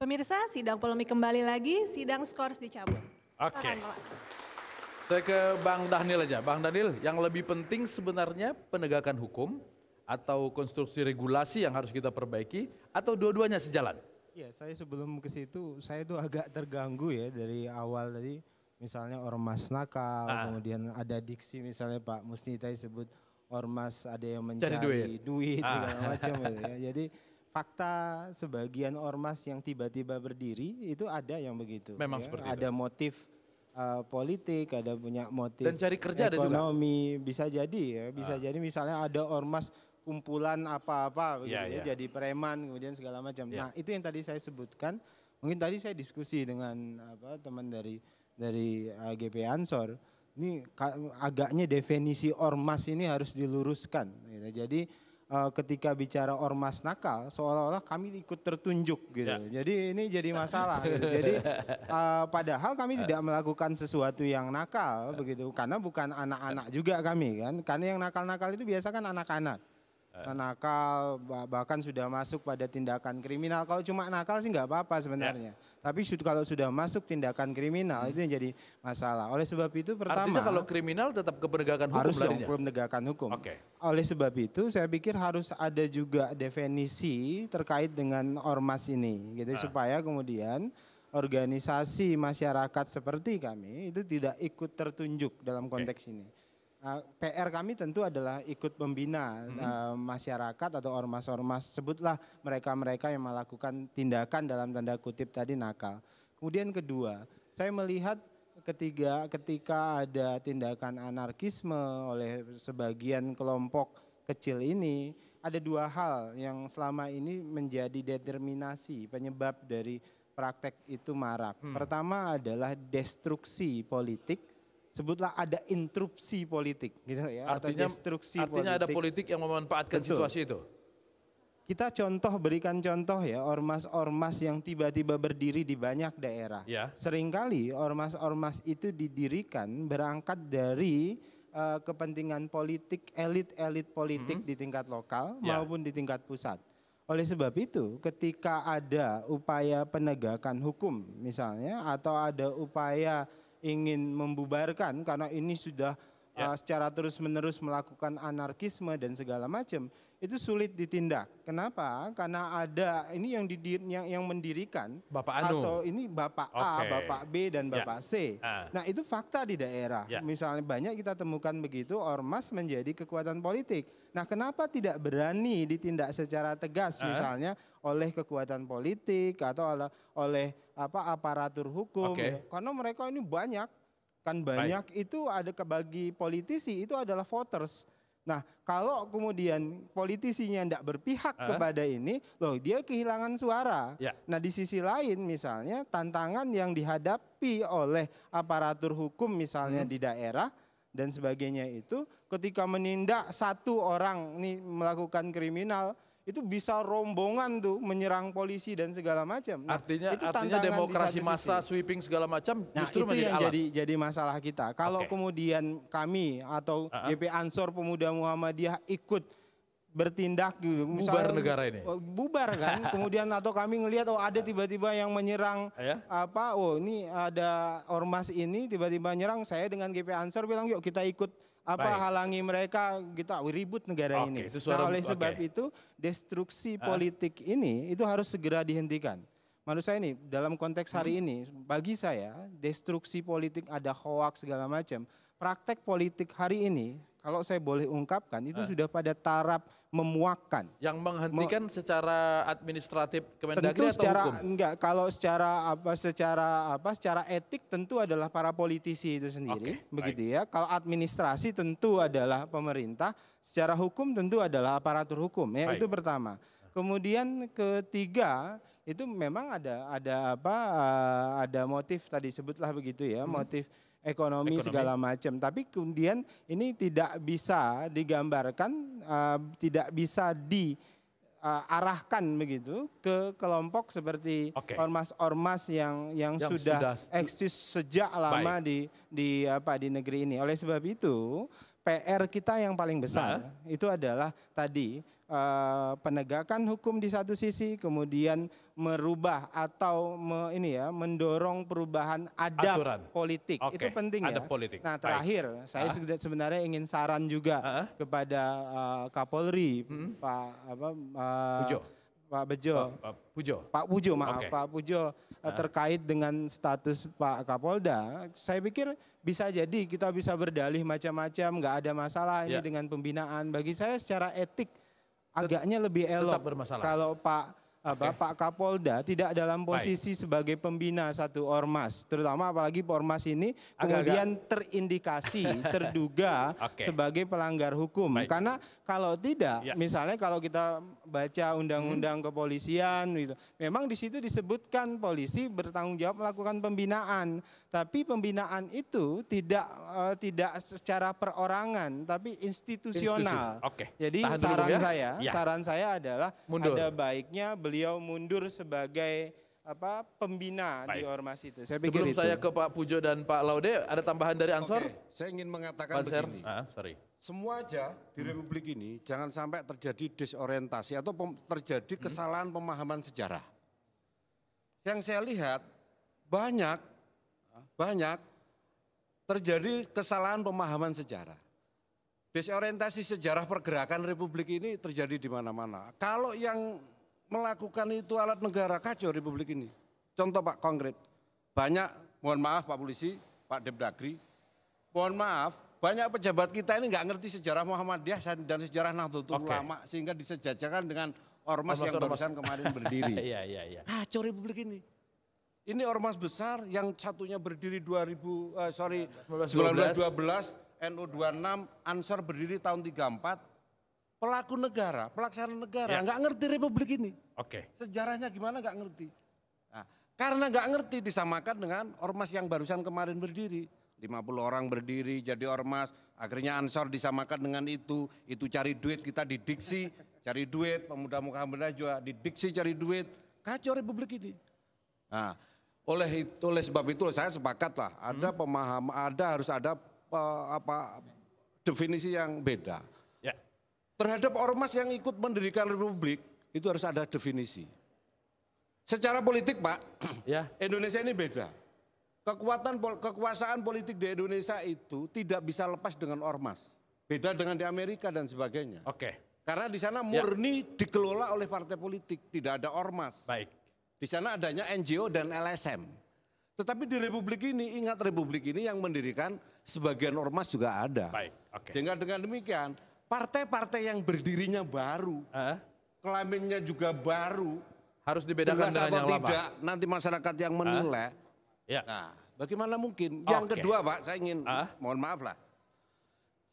Pemirsa, sidang polemik kembali lagi, sidang skors dicabut. Oke. Okay. Saya ke Bang Daniel aja. Bang Daniel, yang lebih penting sebenarnya penegakan hukum atau konstruksi regulasi yang harus kita perbaiki atau dua-duanya sejalan? Ya, saya sebelum ke situ, saya itu agak terganggu ya dari awal tadi. Misalnya ormas nakal, ah. kemudian ada diksi misalnya Pak Musni tadi sebut ormas ada yang mencari Cari duit, duit ah. segala macam gitu ya. Jadi fakta sebagian ormas yang tiba-tiba berdiri itu ada yang begitu. Memang ya. seperti ada itu. motif uh, politik, ada punya motif Dan cari kerja ekonomi, ada juga. bisa jadi ya, bisa ah. jadi misalnya ada ormas kumpulan apa-apa ya, begitu ya, ya, jadi preman kemudian segala macam. Yeah. Nah, itu yang tadi saya sebutkan. Mungkin tadi saya diskusi dengan apa teman dari dari uh, eh, GP Ansor. Ini agaknya definisi ormas ini harus diluruskan gitu. Jadi uh, ketika bicara ormas nakal seolah-olah kami ikut tertunjuk gitu. Ya. Jadi ini jadi masalah. gitu. Jadi uh, padahal kami ya. tidak melakukan sesuatu yang nakal ya. begitu karena bukan anak-anak ya. juga kami kan. Karena yang nakal-nakal itu biasa kan anak-anak. Eh. Nah, nakal bahkan sudah masuk pada tindakan kriminal kalau cuma nakal sih nggak apa-apa sebenarnya ya. tapi kalau sudah masuk tindakan kriminal hmm. itu yang jadi masalah oleh sebab itu pertama artinya kalau kriminal tetap ke penegakan hukum harus dong penegakan hukum okay. oleh sebab itu saya pikir harus ada juga definisi terkait dengan ormas ini gitu ya. supaya kemudian organisasi masyarakat seperti kami itu tidak ikut tertunjuk dalam konteks okay. ini Eh, PR kami tentu adalah ikut membina hmm. uh, masyarakat atau ormas-ormas sebutlah mereka-mereka yang melakukan tindakan dalam tanda kutip tadi nakal. Kemudian kedua, saya melihat ketiga ketika ada tindakan anarkisme oleh sebagian kelompok kecil ini ada dua hal yang selama ini menjadi determinasi penyebab dari praktek itu marak. Hmm. Pertama adalah destruksi politik sebutlah ada interupsi politik gitu ya artinya, atau destruksi artinya politik. ada politik yang memanfaatkan Betul. situasi itu kita contoh berikan contoh ya ormas-ormas yang tiba-tiba berdiri di banyak daerah ya. seringkali ormas-ormas itu didirikan berangkat dari uh, kepentingan politik elit-elit politik mm -hmm. di tingkat lokal ya. maupun di tingkat pusat oleh sebab itu, ketika ada upaya penegakan hukum misalnya atau ada upaya ingin membubarkan karena ini sudah ya. uh, secara terus-menerus melakukan anarkisme dan segala macam, itu sulit ditindak. Kenapa? Karena ada ini yang didir, yang, yang mendirikan Bapak Anu. atau ini Bapak okay. A, Bapak B dan ya. Bapak ya. C. Uh. Nah, itu fakta di daerah. Ya. Misalnya banyak kita temukan begitu ormas menjadi kekuatan politik. Nah, kenapa tidak berani ditindak secara tegas uh. misalnya oleh kekuatan politik atau oleh apa aparatur hukum. Okay. Ya. Karena mereka ini banyak kan banyak Baik. itu ada kebagi politisi itu adalah voters. Nah, kalau kemudian politisinya tidak berpihak uh. kepada ini, loh dia kehilangan suara. Yeah. Nah, di sisi lain misalnya tantangan yang dihadapi oleh aparatur hukum misalnya hmm. di daerah dan sebagainya itu ketika menindak satu orang nih melakukan kriminal, itu bisa rombongan tuh menyerang polisi dan segala macam. Nah, artinya itu artinya demokrasi massa sweeping segala macam nah, justru itu yang jadi jadi masalah kita. Kalau okay. kemudian kami atau uh -huh. GP Ansor Pemuda Muhammadiyah ikut bertindak gitu. bubar negara ini. Oh, bubar kan. Kemudian atau kami ngelihat oh ada tiba-tiba yang menyerang uh-huh. apa? Oh ini ada ormas ini tiba-tiba nyerang saya dengan GP Ansor bilang yuk kita ikut apa Baik. halangi mereka gitu ribut negara okay, ini. Itu nah, oleh sebab okay. itu destruksi ah. politik uh. ini itu harus segera dihentikan. Menurut saya ini dalam konteks hari hmm. ini bagi saya destruksi politik ada hoak segala macam. Praktek politik hari ini kalau saya boleh ungkapkan itu eh. sudah pada taraf memuakkan. Yang menghentikan Mem secara administratif Kemendagri tentu secara hukum? enggak kalau secara apa secara apa secara etik tentu adalah para politisi itu sendiri okay, begitu baik. ya. Kalau administrasi tentu adalah pemerintah, secara hukum tentu adalah aparatur hukum ya baik. itu pertama. Kemudian ketiga itu memang ada ada apa eh, ada motif tadi sebutlah begitu ya, hmm. motif ekonomi, ekonomi. segala macam. Tapi kemudian ini tidak bisa digambarkan, uh, tidak bisa diarahkan eh, uh, begitu ke kelompok seperti ormas-ormas okay. yang, yang yang sudah, sudah eksis sejak lama Baik. di di apa di negeri ini. Oleh sebab itu, PR kita yang paling besar nah. itu adalah tadi uh, penegakan hukum di satu sisi, kemudian merubah atau me, ini ya mendorong perubahan adab Aturan. politik okay. itu penting ya. adab ya. Politik. Nah terakhir Baik. saya ah. sebenarnya ingin saran juga ah. kepada uh, Kapolri hmm. Pak apa, uh, eh, Ujo Pak Bejo. Pak, Pak Pujo. Pak Pujo, maaf. Okay. Pak Pujo nah. terkait dengan status Pak Kapolda, saya pikir bisa jadi kita bisa berdalih macam-macam, nggak ada masalah ini ya. dengan pembinaan. Bagi saya secara etik agaknya lebih elok kalau Pak apa eh, okay. Pak Kapolda tidak dalam posisi Baik. sebagai pembina satu ormas, terutama apalagi ormas ini Agak -agak. kemudian terindikasi, terduga okay. sebagai pelanggar hukum. Baik. Karena kalau tidak, ya. misalnya kalau kita baca undang-undang hmm. kepolisian, gitu, memang di situ disebutkan polisi bertanggung jawab melakukan pembinaan, tapi pembinaan itu tidak uh, tidak secara perorangan, tapi institusional. Institusi. Okay. Jadi Tahan saran ya. saya, ya. saran saya adalah Mundur. ada baiknya beliau mundur sebagai apa pembina Baik. di ormas itu. Saya pikir Sebelum itu. saya ke Pak Pujo dan Pak Laude, ada tambahan dari Ansor? Okay. saya ingin mengatakan Pak begini. Ah, sorry. Semua aja di Republik hmm. ini jangan sampai terjadi disorientasi atau terjadi hmm. kesalahan hmm. pemahaman sejarah. Yang saya lihat banyak banyak terjadi kesalahan pemahaman sejarah. Desorientasi sejarah pergerakan Republik ini terjadi di mana-mana. Kalau yang melakukan itu alat negara kacau Republik ini. Contoh Pak konkret, banyak, mohon maaf Pak Polisi, Pak Depdagri, mohon maaf, banyak pejabat kita ini nggak ngerti sejarah Muhammadiyah dan sejarah Nahdlatul okay. Ulama sehingga disejajarkan dengan ormas, ormas yang ormas. barusan kemarin berdiri. ya, ya, ya. Kacau Republik ini. Ini ormas besar yang satunya berdiri 2000 uh, eh, sorry 1912, 1912 NU 26 Ansor berdiri tahun 34 pelaku negara, pelaksana negara ya. nggak ya. ngerti republik ini. Oke. Okay. Sejarahnya gimana nggak ngerti. Nah, karena nggak ngerti disamakan dengan ormas yang barusan kemarin berdiri. 50 orang berdiri jadi ormas, akhirnya ansor disamakan dengan itu, itu cari duit kita didiksi, cari duit, pemuda Muhammadiyah juga didiksi cari duit, kacau republik ini. Nah, oleh itu, oleh sebab itu saya sepakat lah, ada hmm. pemaham, ada harus ada apa, eh, apa definisi yang beda terhadap ormas yang ikut mendirikan republik itu harus ada definisi. Secara politik, Pak, ya. Indonesia ini beda. Kekuatan kekuasaan politik di Indonesia itu tidak bisa lepas dengan ormas. Beda dengan di Amerika dan sebagainya. Oke. Karena di sana ya. murni ya. dikelola oleh partai politik, tidak ada ormas. Baik. Di sana adanya NGO dan LSM. Tetapi di republik ini, ingat republik ini yang mendirikan sebagian ormas juga ada. Baik. Oke. Okay. Sehingga dengan demikian Partai-partai yang berdirinya baru, eh? kelaminnya juga baru, harus dibedakan dengan yang tidak, lama. nanti masyarakat yang menilai. Eh? Ya. Nah, bagaimana mungkin? Yang kedua, Pak, saya ingin eh? mohon maaf lah.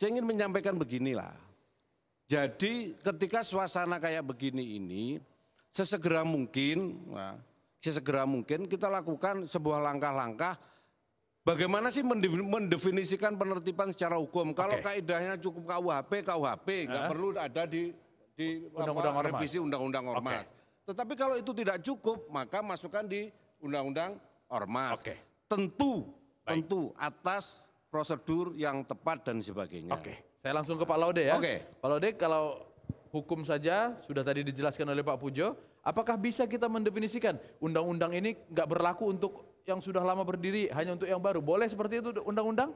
Saya ingin menyampaikan beginilah. Jadi ketika suasana kayak begini ini, sesegera mungkin, nah, sesegera mungkin kita lakukan sebuah langkah-langkah Bagaimana sih mendefinisikan penertiban secara hukum? Okay. Kalau kaidahnya cukup KUHP, KUHP nggak eh? perlu ada di di undang-undang apa, ormas. revisi undang-undang ormas. Okay. Tetapi kalau itu tidak cukup, maka masukkan di undang-undang ormas. Okay. Tentu, Baik. tentu atas prosedur yang tepat dan sebagainya. Oke, okay. saya langsung ke Pak Laude ya. Oke. Okay. Pak Laude, kalau hukum saja sudah tadi dijelaskan oleh Pak Pujo, apakah bisa kita mendefinisikan undang-undang ini nggak berlaku untuk yang sudah lama berdiri hanya untuk yang baru. Boleh seperti itu undang-undang?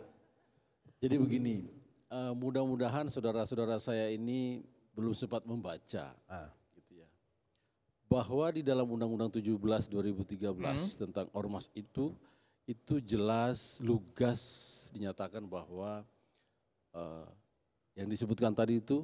Jadi begini, eh, mudah-mudahan saudara-saudara saya ini belum sempat membaca. Ah. Gitu ya. Bahwa di dalam Undang-Undang 17 2013 hmm. tentang Ormas itu, itu jelas lugas dinyatakan bahwa uh, yang disebutkan tadi itu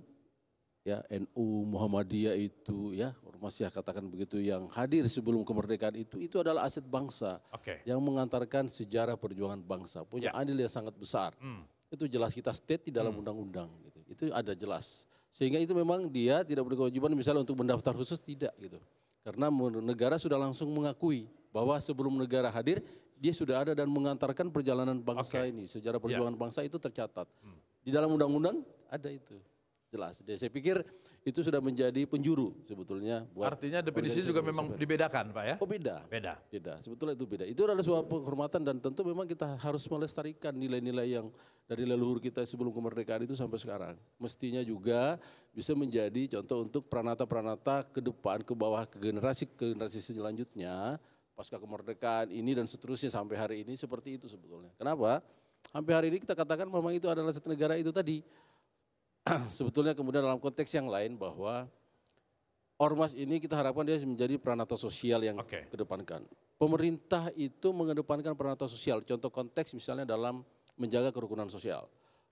ya NU Muhammadiyah itu ya ormas ya katakan begitu yang hadir sebelum kemerdekaan itu itu adalah aset bangsa okay. yang mengantarkan sejarah perjuangan bangsa punya yeah. andil yang sangat besar mm. itu jelas kita state di dalam hmm. undang-undang mm. gitu itu ada jelas sehingga itu memang dia tidak berkewajiban misalnya untuk mendaftar khusus tidak gitu karena negara sudah langsung mengakui bahwa sebelum negara hadir dia sudah ada dan mengantarkan perjalanan bangsa okay. ini sejarah ya. perjuangan yeah. bangsa itu tercatat mm. di dalam undang-undang ada itu jelas. Jadi saya pikir itu sudah menjadi penjuru sebetulnya. Buat Artinya definisi juga memang dibedakan Pak ya? Oh beda. Beda. Beda, sebetulnya itu beda. Itu adalah sebuah penghormatan dan tentu memang kita harus melestarikan nilai-nilai yang dari leluhur kita sebelum kemerdekaan itu sampai sekarang. Mestinya juga bisa menjadi contoh untuk pranata-pranata ke depan, ke bawah, ke generasi, ke generasi selanjutnya. Pasca kemerdekaan ini dan seterusnya sampai hari ini seperti itu sebetulnya. Kenapa? Sampai hari ini kita katakan memang itu adalah satu negara itu tadi sebetulnya kemudian dalam konteks yang lain bahwa ormas ini kita harapkan dia menjadi peranato sosial yang okay. kedepankan. Pemerintah itu mengedepankan peranato sosial. Contoh konteks misalnya dalam menjaga kerukunan sosial,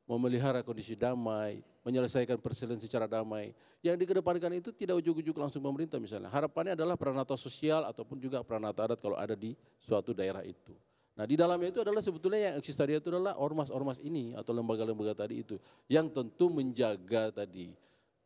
memelihara kondisi damai, menyelesaikan perselisihan secara damai. Yang dikedepankan itu tidak ujuk-ujuk langsung pemerintah misalnya. Harapannya adalah peranato sosial ataupun juga peranato adat kalau ada di suatu daerah itu. Nah di dalamnya itu adalah sebetulnya yang eksis tadi itu adalah ormas-ormas ini atau lembaga-lembaga tadi itu yang tentu menjaga tadi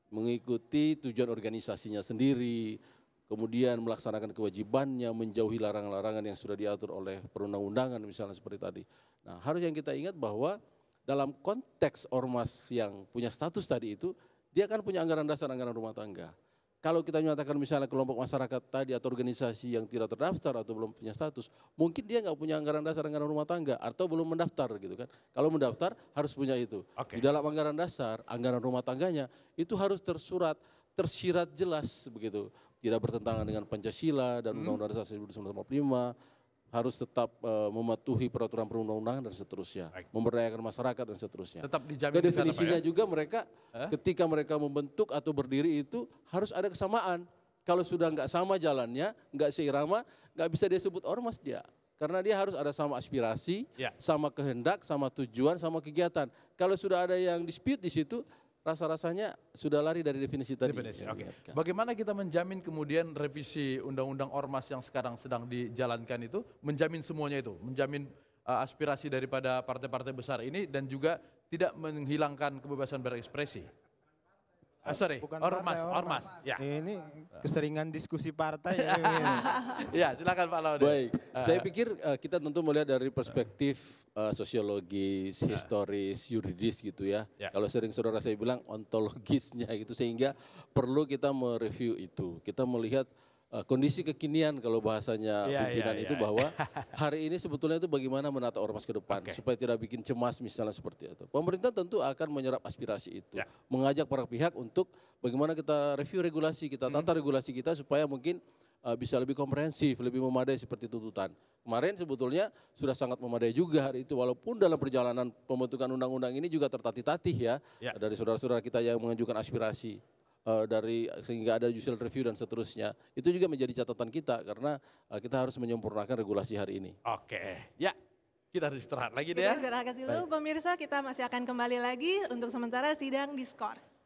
mengikuti tujuan organisasinya sendiri, kemudian melaksanakan kewajibannya, menjauhi larangan-larangan yang sudah diatur oleh perundang-undangan misalnya seperti tadi. Nah harus yang kita ingat bahwa dalam konteks ormas yang punya status tadi itu, dia akan punya anggaran dasar, anggaran rumah tangga. Kalau kita nyatakan misalnya kelompok masyarakat tadi atau organisasi yang tidak terdaftar atau belum punya status, mungkin dia nggak punya anggaran dasar anggaran rumah tangga atau belum mendaftar gitu kan. Kalau mendaftar harus punya itu. Okay. Di dalam anggaran dasar, anggaran rumah tangganya itu harus tersurat, tersirat jelas begitu. Tidak bertentangan dengan Pancasila dan hmm. Undang-Undang Dasar 1945 harus tetap uh, mematuhi peraturan perundang-undangan dan seterusnya, Baik. memberdayakan masyarakat dan seterusnya. Tetap dijamin. Ke definisinya ya? juga mereka eh? ketika mereka membentuk atau berdiri itu harus ada kesamaan. Kalau sudah nggak sama jalannya, nggak seirama, nggak bisa dia sebut ormas dia. Karena dia harus ada sama aspirasi, ya. sama kehendak, sama tujuan, sama kegiatan. Kalau sudah ada yang dispute di situ, rasa-rasanya sudah lari dari definisi tadi. Okay. Bagaimana kita menjamin kemudian revisi undang-undang ormas yang sekarang sedang dijalankan itu menjamin semuanya itu, menjamin uh, aspirasi daripada partai-partai besar ini dan juga tidak menghilangkan kebebasan berekspresi. Oh, sorry, Bukan ormas, partai, ormas. ormas. Ya. Eh, ini keseringan diskusi partai. ya, silakan Pak Laude. Baik, eh, saya eh. pikir uh, kita tentu melihat dari perspektif uh, sosiologis, historis, yuridis gitu ya. ya. Kalau sering saudara saya bilang ontologisnya gitu, sehingga perlu kita mereview itu. Kita melihat Eh, kondisi kekinian kalau bahasanya yeah, iya, pimpinan yeah, itu bahwa hari ini sebetulnya itu bagaimana menata ormas ke depan okay. supaya tidak bikin cemas misalnya seperti itu. Pemerintah tentu akan menyerap aspirasi itu, yeah. mengajak para pihak untuk bagaimana kita review regulasi kita, hmm. tata hmm. regulasi kita supaya mungkin uh, bisa lebih komprehensif, lebih memadai seperti tuntutan. Kemarin sebetulnya sudah sangat memadai juga hari itu walaupun dalam perjalanan pembentukan undang-undang ini juga tertatih-tatih ya ya dari saudara-saudara kita yang mengajukan aspirasi. Eh, dari sehingga ada judicial review dan seterusnya. Itu juga menjadi catatan kita karena uh, kita harus menyempurnakan regulasi hari ini. Oke, ya kita harus istirahat lagi deh. Kita ya. istirahat dulu, pemirsa kita masih akan kembali lagi untuk sementara sidang diskors.